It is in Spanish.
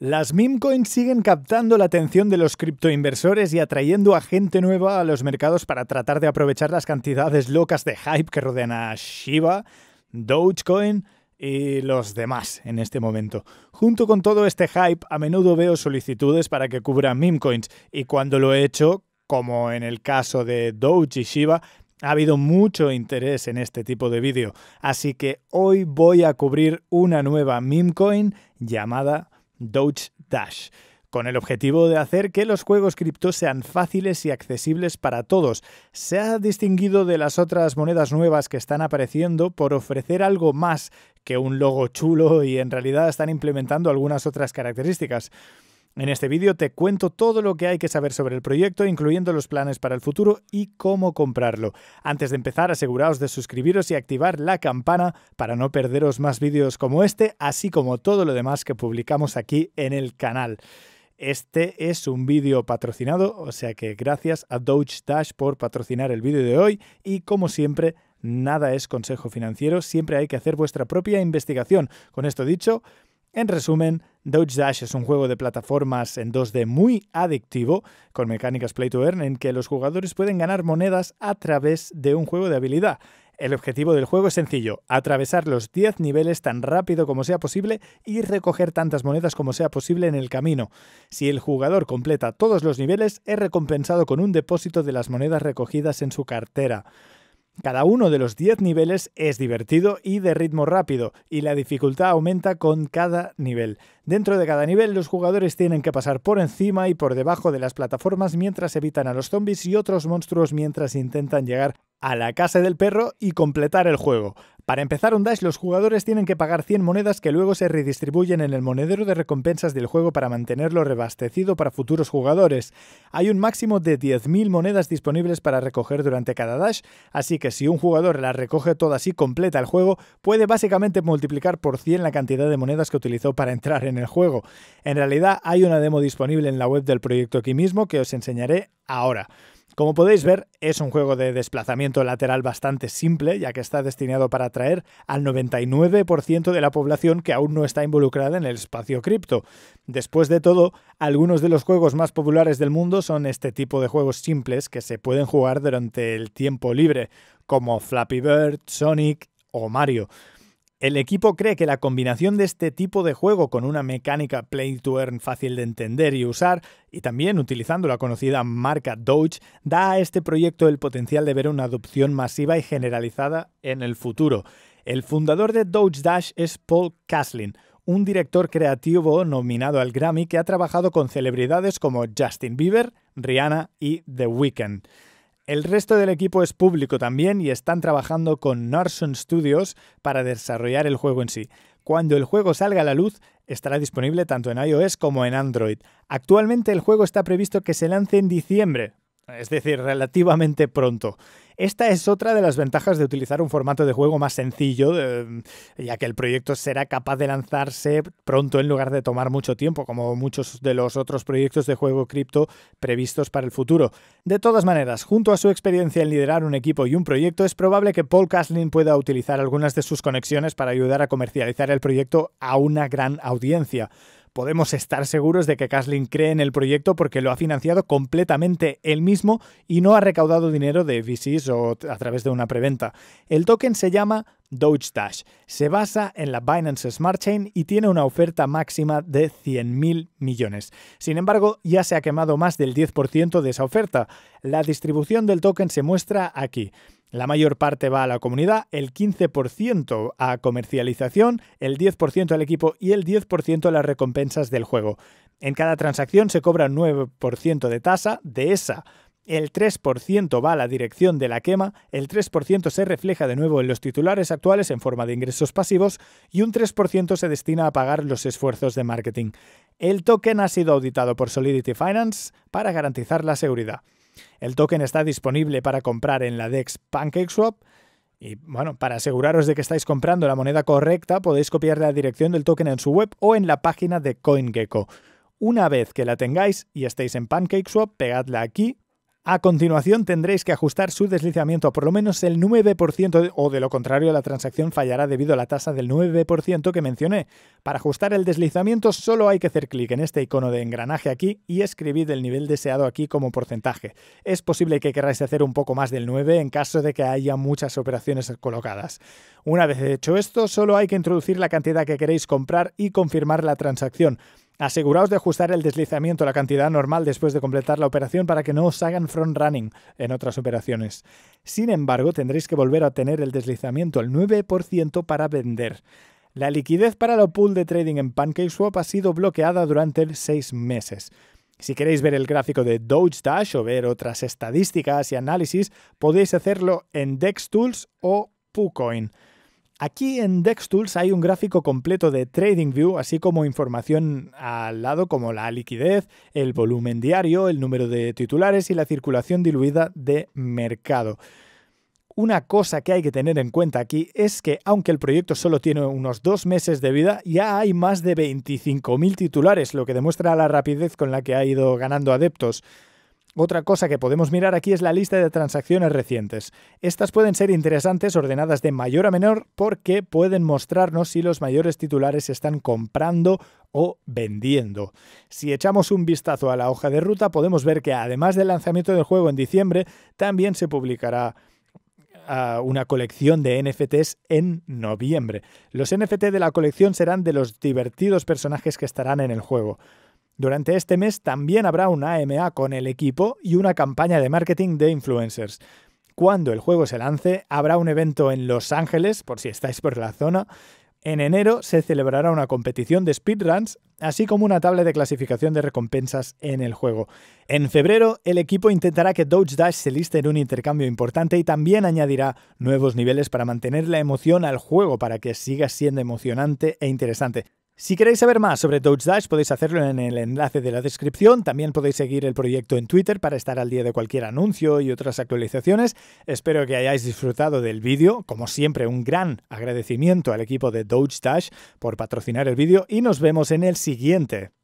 Las meme coins siguen captando la atención de los criptoinversores y atrayendo a gente nueva a los mercados para tratar de aprovechar las cantidades locas de hype que rodean a Shiba, Dogecoin y los demás en este momento. Junto con todo este hype, a menudo veo solicitudes para que cubra meme coins y cuando lo he hecho, como en el caso de Doge y Shiba, ha habido mucho interés en este tipo de vídeo, así que hoy voy a cubrir una nueva meme coin llamada Doge Dash con el objetivo de hacer que los juegos cripto sean fáciles y accesibles para todos. Se ha distinguido de las otras monedas nuevas que están apareciendo por ofrecer algo más que un logo chulo y en realidad están implementando algunas otras características. En este vídeo te cuento todo lo que hay que saber sobre el proyecto, incluyendo los planes para el futuro y cómo comprarlo. Antes de empezar, aseguraos de suscribiros y activar la campana para no perderos más vídeos como este, así como todo lo demás que publicamos aquí en el canal. Este es un vídeo patrocinado, o sea que gracias a Doge Dash por patrocinar el vídeo de hoy y como siempre, nada es consejo financiero, siempre hay que hacer vuestra propia investigación. Con esto dicho, en resumen, Dodge Dash es un juego de plataformas en 2D muy adictivo, con mecánicas play to earn en que los jugadores pueden ganar monedas a través de un juego de habilidad. El objetivo del juego es sencillo, atravesar los 10 niveles tan rápido como sea posible y recoger tantas monedas como sea posible en el camino. Si el jugador completa todos los niveles, es recompensado con un depósito de las monedas recogidas en su cartera. Cada uno de los 10 niveles es divertido y de ritmo rápido, y la dificultad aumenta con cada nivel. Dentro de cada nivel los jugadores tienen que pasar por encima y por debajo de las plataformas mientras evitan a los zombies y otros monstruos mientras intentan llegar a la casa del perro y completar el juego. Para empezar un dash, los jugadores tienen que pagar 100 monedas que luego se redistribuyen en el monedero de recompensas del juego para mantenerlo rebastecido para futuros jugadores. Hay un máximo de 10.000 monedas disponibles para recoger durante cada dash, así que si un jugador las recoge todas y completa el juego, puede básicamente multiplicar por 100 la cantidad de monedas que utilizó para entrar en el juego. En realidad, hay una demo disponible en la web del proyecto aquí mismo que os enseñaré ahora. Como podéis ver, es un juego de desplazamiento lateral bastante simple, ya que está destinado para atraer al 99% de la población que aún no está involucrada en el espacio cripto. Después de todo, algunos de los juegos más populares del mundo son este tipo de juegos simples que se pueden jugar durante el tiempo libre, como Flappy Bird, Sonic o Mario. El equipo cree que la combinación de este tipo de juego con una mecánica play to earn fácil de entender y usar, y también utilizando la conocida marca Doge, da a este proyecto el potencial de ver una adopción masiva y generalizada en el futuro. El fundador de Doge Dash es Paul Caslin, un director creativo nominado al Grammy que ha trabajado con celebridades como Justin Bieber, Rihanna y The Weeknd. El resto del equipo es público también y están trabajando con Narson Studios para desarrollar el juego en sí. Cuando el juego salga a la luz, estará disponible tanto en iOS como en Android. Actualmente el juego está previsto que se lance en diciembre, es decir, relativamente pronto. Esta es otra de las ventajas de utilizar un formato de juego más sencillo, eh, ya que el proyecto será capaz de lanzarse pronto en lugar de tomar mucho tiempo, como muchos de los otros proyectos de juego cripto previstos para el futuro. De todas maneras, junto a su experiencia en liderar un equipo y un proyecto, es probable que Paul Caslin pueda utilizar algunas de sus conexiones para ayudar a comercializar el proyecto a una gran audiencia. Podemos estar seguros de que Kaslin cree en el proyecto porque lo ha financiado completamente él mismo y no ha recaudado dinero de VCs o a través de una preventa. El token se llama Doge Dash. Se basa en la Binance Smart Chain y tiene una oferta máxima de 100.000 millones. Sin embargo, ya se ha quemado más del 10% de esa oferta. La distribución del token se muestra aquí. La mayor parte va a la comunidad, el 15% a comercialización, el 10% al equipo y el 10% a las recompensas del juego. En cada transacción se cobra un 9% de tasa de esa el 3% va a la dirección de la quema, el 3% se refleja de nuevo en los titulares actuales en forma de ingresos pasivos y un 3% se destina a pagar los esfuerzos de marketing. El token ha sido auditado por Solidity Finance para garantizar la seguridad. El token está disponible para comprar en la DEX PancakeSwap. Y bueno, para aseguraros de que estáis comprando la moneda correcta, podéis copiar la dirección del token en su web o en la página de CoinGecko. Una vez que la tengáis y estéis en PancakeSwap, pegadla aquí a continuación tendréis que ajustar su deslizamiento a por lo menos el 9% o de lo contrario la transacción fallará debido a la tasa del 9% que mencioné. Para ajustar el deslizamiento solo hay que hacer clic en este icono de engranaje aquí y escribir el nivel deseado aquí como porcentaje. Es posible que querráis hacer un poco más del 9 en caso de que haya muchas operaciones colocadas. Una vez hecho esto, solo hay que introducir la cantidad que queréis comprar y confirmar la transacción. Aseguraos de ajustar el deslizamiento a la cantidad normal después de completar la operación para que no os hagan front running en otras operaciones. Sin embargo, tendréis que volver a tener el deslizamiento al 9% para vender. La liquidez para la pool de trading en PancakeSwap ha sido bloqueada durante 6 meses. Si queréis ver el gráfico de DogeDash Dash o ver otras estadísticas y análisis, podéis hacerlo en DexTools o PuCoin. Aquí en DexTools hay un gráfico completo de TradingView, así como información al lado como la liquidez, el volumen diario, el número de titulares y la circulación diluida de mercado. Una cosa que hay que tener en cuenta aquí es que aunque el proyecto solo tiene unos dos meses de vida, ya hay más de 25.000 titulares, lo que demuestra la rapidez con la que ha ido ganando adeptos. Otra cosa que podemos mirar aquí es la lista de transacciones recientes. Estas pueden ser interesantes ordenadas de mayor a menor porque pueden mostrarnos si los mayores titulares están comprando o vendiendo. Si echamos un vistazo a la hoja de ruta podemos ver que además del lanzamiento del juego en diciembre, también se publicará ah, una colección de NFTs en noviembre. Los NFT de la colección serán de los divertidos personajes que estarán en el juego. Durante este mes también habrá una AMA con el equipo y una campaña de marketing de influencers. Cuando el juego se lance, habrá un evento en Los Ángeles, por si estáis por la zona. En enero se celebrará una competición de speedruns, así como una tabla de clasificación de recompensas en el juego. En febrero, el equipo intentará que Dodge Dash se liste en un intercambio importante y también añadirá nuevos niveles para mantener la emoción al juego, para que siga siendo emocionante e interesante. Si queréis saber más sobre Doge Dash podéis hacerlo en el enlace de la descripción, también podéis seguir el proyecto en Twitter para estar al día de cualquier anuncio y otras actualizaciones. Espero que hayáis disfrutado del vídeo, como siempre un gran agradecimiento al equipo de Doge Dash por patrocinar el vídeo y nos vemos en el siguiente.